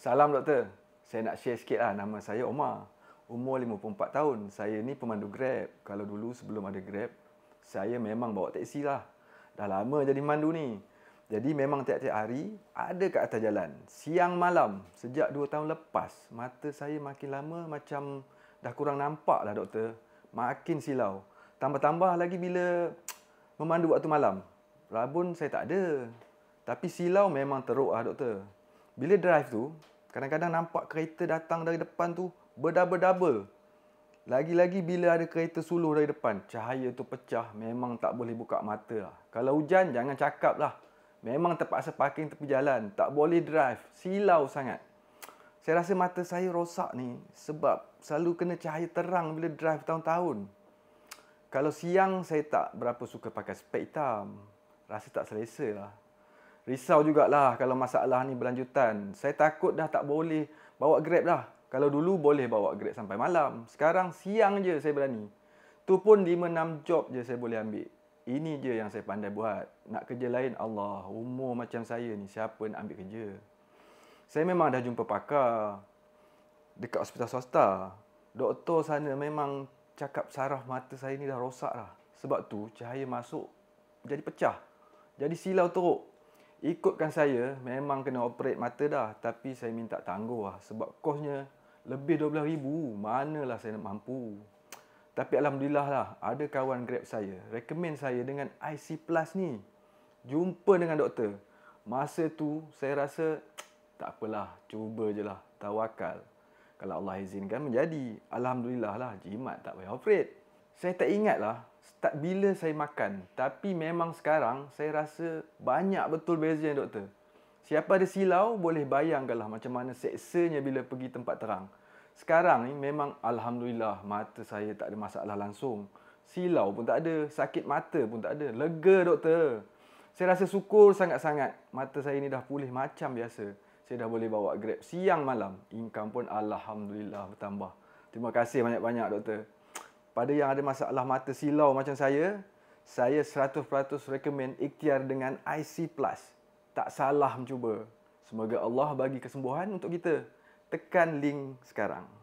Salam doktor. Saya nak share sikit lah nama saya Omar. Umur 54 tahun. Saya ni pemandu Grab. Kalau dulu sebelum ada Grab, saya memang bawa teksi lah. Dah lama jadi mandu ni. Jadi memang tiap-tiap hari ada kat atas jalan. Siang malam, sejak 2 tahun lepas, mata saya makin lama macam dah kurang nampak lah doktor. Makin silau. Tambah-tambah lagi bila memandu waktu malam. Rabun saya tak ada. Tapi silau memang teruk lah doktor. Bila drive tu, kadang-kadang nampak kereta datang dari depan tu berdabar-dabar. Lagi-lagi bila ada kereta suluh dari depan, cahaya tu pecah, memang tak boleh buka mata lah. Kalau hujan, jangan cakap lah. Memang terpaksa parking tepi jalan, tak boleh drive, silau sangat. Saya rasa mata saya rosak ni sebab selalu kena cahaya terang bila drive tahun-tahun. Kalau siang, saya tak berapa suka pakai spek hitam. Rasa tak selesa lah risau jugalah kalau masalah ni berlanjutan. Saya takut dah tak boleh bawa Grab dah. Kalau dulu boleh bawa Grab sampai malam. Sekarang siang je saya berani. Tu pun 5-6 job je saya boleh ambil. Ini je yang saya pandai buat. Nak kerja lain, Allah, umur macam saya ni, siapa nak ambil kerja? Saya memang dah jumpa pakar dekat hospital swasta. Doktor sana memang cakap saraf mata saya ni dah rosak lah. Sebab tu cahaya masuk jadi pecah. Jadi silau teruk ikutkan saya memang kena operate mata dah tapi saya minta tangguh lah sebab kosnya lebih 12,000 manalah saya nak mampu tapi Alhamdulillah lah ada kawan grab saya recommend saya dengan IC Plus ni jumpa dengan doktor masa tu saya rasa tak apalah cuba je lah tawakal kalau Allah izinkan menjadi Alhamdulillah lah jimat tak payah operate saya tak ingat lah tak bila saya makan tapi memang sekarang saya rasa banyak betul beza doktor siapa ada silau boleh bayangkanlah macam mana seksanya bila pergi tempat terang sekarang ni memang alhamdulillah mata saya tak ada masalah langsung silau pun tak ada sakit mata pun tak ada lega doktor saya rasa syukur sangat-sangat mata saya ni dah pulih macam biasa saya dah boleh bawa grab siang malam income pun alhamdulillah bertambah terima kasih banyak-banyak doktor pada yang ada masalah mata silau macam saya, saya 100% recommend ikhtiar dengan IC Plus. Tak salah mencuba. Semoga Allah bagi kesembuhan untuk kita. Tekan link sekarang.